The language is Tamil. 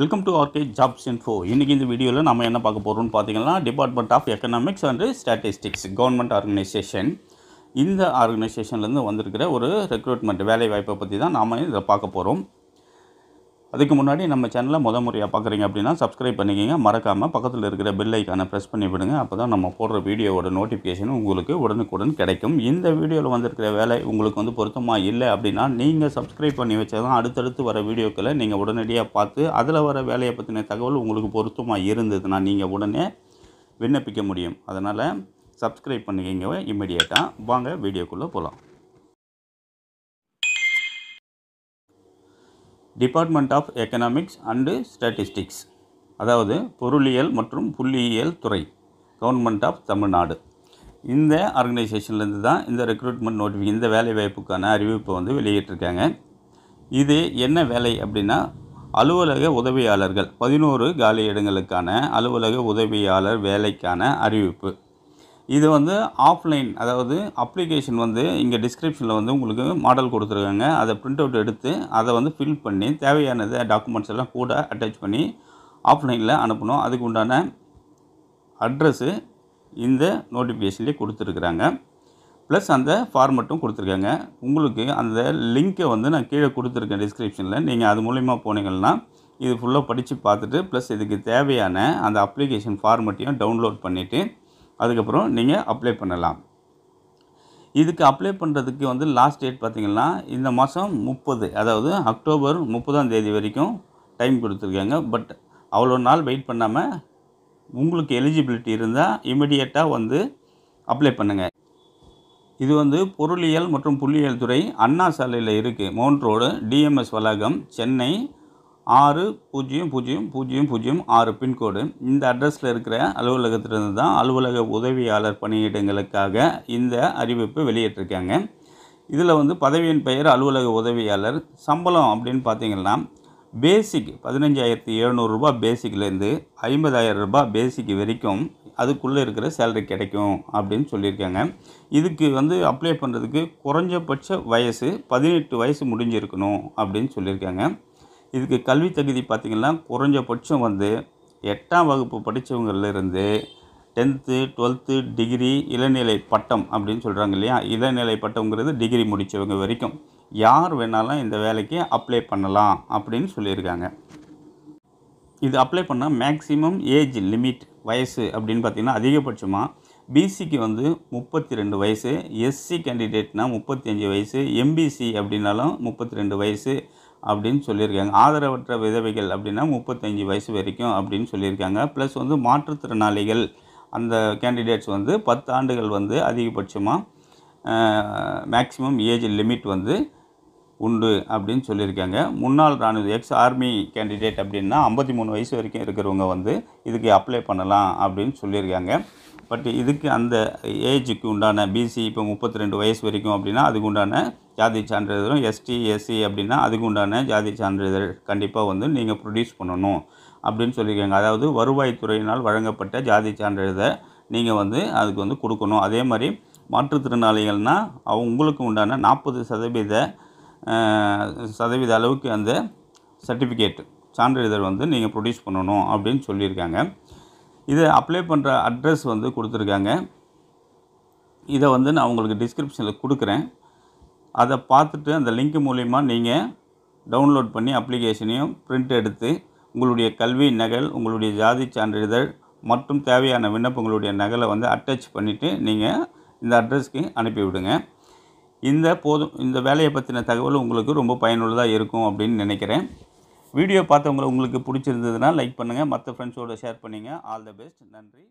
welcome to RK jobs info இன்றைக்கி இந்த வீடியோவில் நம்ம என்ன பார்க்க போகிறோம்னு பார்த்தீங்கன்னா department of economics and statistics government organisation இந்த ஆர்கனைசேஷன்லேருந்து வந்திருக்கிற ஒரு ரெக்ரூட்மெண்ட் வேலை வாய்ப்பை பற்றி தான் நாம் இதில் பார்க்க போகிறோம் அதுக்கு முன்னாடி நம்ம சேனலை முத முறையாக பார்க்குறீங்க அப்படின்னா சப்ஸ்கிரைப் பண்ணிக்கிங்க மறக்காமல் பக்கத்தில் இருக்கிற பெல் ஐக்கானை ப்ரெஸ் பண்ணி விடுங்க அப்போ தான் நம்ம போடுற வீடியோவோட நோட்டிஃபிகேஷன் உங்களுக்கு உடனுக்குடன் கிடைக்கும் இந்த வீடியோவில் வந்திருக்கிற வேலை உங்களுக்கு வந்து பொருத்தமாக இல்லை அப்படின்னா நீங்கள் சப்ஸ்கிரைப் பண்ணி தான் அடுத்தடுத்து வர வீடியோக்களை நீங்கள் உடனடியாக பார்த்து அதில் வர வேலையை பற்றின தகவல் உங்களுக்கு பொருத்தமாக இருந்ததுன்னா நீங்கள் உடனே விண்ணப்பிக்க முடியும் அதனால் சப்ஸ்கிரைப் பண்ணிக்கிங்க இம்மிடியேட்டாக வாங்க வீடியோக்குள்ளே போகலாம் department of economics and statistics அதாவது பொருளியல் மற்றும் புள்ளியியல் துறை கவர்மெண்ட் ஆஃப் தமிழ்நாடு இந்த ஆர்கனைசேஷன்லேருந்து தான் இந்த ரெக்ரூட்மெண்ட் நோட்டிஃபிகே இந்த வேலை வாய்ப்புக்கான அறிவிப்பை வந்து வெளியிட்டிருக்காங்க இது என்ன வேலை அப்படின்னா அலுவலக உதவியாளர்கள் பதினோரு காலி இடங்களுக்கான அலுவலக உதவியாளர் வேலைக்கான அறிவிப்பு இது வந்து ஆஃப்லைன் அதாவது அப்ளிகேஷன் வந்து இங்கே டிஸ்கிரிப்ஷனில் வந்து உங்களுக்கு மாடல் கொடுத்துருக்காங்க அதை ப்ரிண்ட் அவுட் எடுத்து அதை வந்து ஃபில் பண்ணி தேவையானது டாக்குமெண்ட்ஸ் எல்லாம் கூட அட்டாச் பண்ணி ஆஃப்லைனில் அனுப்பணும் அதுக்கு உண்டான அட்ரஸ்ஸு இந்த நோட்டிஃபிகேஷன்லேயே கொடுத்துருக்குறாங்க ப்ளஸ் அந்த ஃபார்மெட்டும் கொடுத்துருக்காங்க உங்களுக்கு அந்த லிங்க்கை வந்து நான் கீழே கொடுத்துருக்கேன் டிஸ்கிரிப்ஷனில் நீங்கள் அது மூலிமா போனீங்கன்னா இது ஃபுல்லாக படித்து பார்த்துட்டு ப்ளஸ் இதுக்கு தேவையான அந்த அப்ளிகேஷன் ஃபார்மெட்டையும் டவுன்லோட் பண்ணிவிட்டு அதுக்கப்புறம் நீங்கள் அப்ளை பண்ணலாம் இதுக்கு அப்ளை பண்ணுறதுக்கு வந்து லாஸ்ட் டேட் பார்த்திங்கன்னா இந்த மாதம் முப்பது அதாவது அக்டோபர் முப்பதாம் தேதி வரைக்கும் டைம் கொடுத்துருக்காங்க பட் அவ்வளோ நாள் வெயிட் பண்ணாமல் உங்களுக்கு எலிஜிபிலிட்டி இருந்தால் இமிடியேட்டாக வந்து அப்ளை பண்ணுங்கள் இது வந்து பொருளியல் மற்றும் புள்ளியியல் துறை அண்ணா சாலையில் இருக்குது மவுண்ட் ரோடு டிஎம்எஸ் வளாகம் சென்னை ஆறு பூஜ்ஜியம் பூஜ்ஜியம் பூஜ்ஜியம் பூஜ்ஜியம் ஆறு பின்கோடு இந்த அட்ரஸில் இருக்கிற அலுவலகத்திலிருந்து தான் அலுவலக உதவியாளர் பணியிடங்களுக்காக இந்த அறிவிப்பு வெளியிட்டிருக்காங்க இதில் வந்து பதவியின் பெயர் அலுவலக உதவியாளர் சம்பளம் அப்படின்னு பார்த்தீங்கன்னா பேசிக் பதினஞ்சாயிரத்தி எழுநூறுரூபா பேசிக்லேருந்து ஐம்பதாயிரம் ரூபாய் பேசிக் வரைக்கும் அதுக்குள்ளே இருக்கிற சேலரி கிடைக்கும் அப்படின்னு சொல்லியிருக்காங்க இதுக்கு வந்து அப்ளை பண்ணுறதுக்கு குறைஞ்சபட்ச வயசு பதினெட்டு வயசு முடிஞ்சிருக்கணும் அப்படின்னு சொல்லியிருக்காங்க இதுக்கு கல்வி தகுதி பார்த்திங்கன்னா குறைஞ்சபட்சம் வந்து எட்டாம் வகுப்பு படித்தவங்கள்லேருந்து டென்த்து டுவெல்த்து டிகிரி இளநிலை பட்டம் அப்படின்னு சொல்கிறாங்க இல்லையா இளநிலை பட்டம்ங்கிறது டிகிரி முடித்தவங்க வரைக்கும் யார் வேணாலும் இந்த வேலைக்கு அப்ளை பண்ணலாம் அப்படின்னு சொல்லியிருக்காங்க இது அப்ளை பண்ணால் மேக்ஸிமம் ஏஜ் லிமிட் வயசு அப்படின்னு பார்த்திங்கன்னா அதிகபட்சமாக பிசிக்கு வந்து முப்பத்தி ரெண்டு வயசு எஸ்சி கேண்டிடேட்னால் முப்பத்தி அஞ்சு வயசு எம்பிசி அப்படின்னாலும் முப்பத்தி ரெண்டு வயசு அப்படின்னு சொல்லியிருக்காங்க ஆதரவற்ற விதவைகள் அப்படின்னா முப்பத்தஞ்சு வயசு வரைக்கும் அப்படின்னு சொல்லியிருக்காங்க ப்ளஸ் வந்து மாற்றுத்திறனாளிகள் அந்த கேண்டிடேட்ஸ் வந்து பத்து ஆண்டுகள் வந்து அதிகபட்சமாக மேக்ஸிமம் ஏஜ் லிமிட் வந்து உண்டு அப்படின்னு சொல்லியிருக்காங்க முன்னாள் இராணுவ எக்ஸ் ஆர்மி கேண்டிடேட் அப்படின்னா ஐம்பத்தி மூணு வயசு வரைக்கும் இருக்கிறவங்க வந்து இதுக்கு அப்ளை பண்ணலாம் அப்படின்னு சொல்லியிருக்காங்க பட் இதுக்கு அந்த ஏஜுக்கு உண்டான பிசி இப்போ முப்பத்தி ரெண்டு வயசு வரைக்கும் அப்படின்னா அதுக்கு உண்டான ஜாதி சான்றிதழும் எஸ்டி எஸ்சி அப்படின்னா அதுக்கு உண்டான ஜாதி சான்றிதழ் கண்டிப்பாக வந்து நீங்கள் ப்ரொடியூஸ் பண்ணணும் அப்படின்னு சொல்லியிருக்காங்க அதாவது வருவாய்த்துறையினால் வழங்கப்பட்ட ஜாதி சான்றிதழை நீங்கள் வந்து அதுக்கு வந்து கொடுக்கணும் அதே மாதிரி மாற்றுத்திறனாளிகள்னால் அவங்களுக்கு உண்டான நாற்பது சதவீத சதவீத அளவுக்கு அந்த சர்டிஃபிகேட் சான்றிதழ் வந்து நீங்கள் ப்ரொடியூஸ் பண்ணணும் அப்படின்னு சொல்லியிருக்காங்க இது அப்ளை பண்ணுற அட்ரஸ் வந்து கொடுத்துருக்காங்க இதை வந்து நான் உங்களுக்கு டிஸ்கிரிப்ஷனில் கொடுக்குறேன் அதை பார்த்துட்டு அந்த லிங்க் மூலிமா நீங்கள் டவுன்லோட் பண்ணி அப்ளிகேஷனையும் பிரிண்ட் எடுத்து உங்களுடைய கல்வி நகல் உங்களுடைய ஜாதி சான்றிதழ் மற்றும் தேவையான விண்ணப்பங்களுடைய நகலை வந்து அட்டாச் பண்ணிவிட்டு நீங்கள் இந்த அட்ரஸ்க்கு அனுப்பிவிடுங்க இந்த போதும் இந்த வேலையை பற்றின தகவல் உங்களுக்கு ரொம்ப பயனுள்ளதாக இருக்கும் அப்படின்னு நினைக்கிறேன் வீடியோ பார்த்தவங்களை உங்களுக்கு பிடிச்சிருந்ததுன்னா லைக் பண்ணுங்கள் மற்ற ஃப்ரெண்ட்ஸோடு ஷேர் பண்ணிங்க ஆல் த பெஸ்ட் நன்றி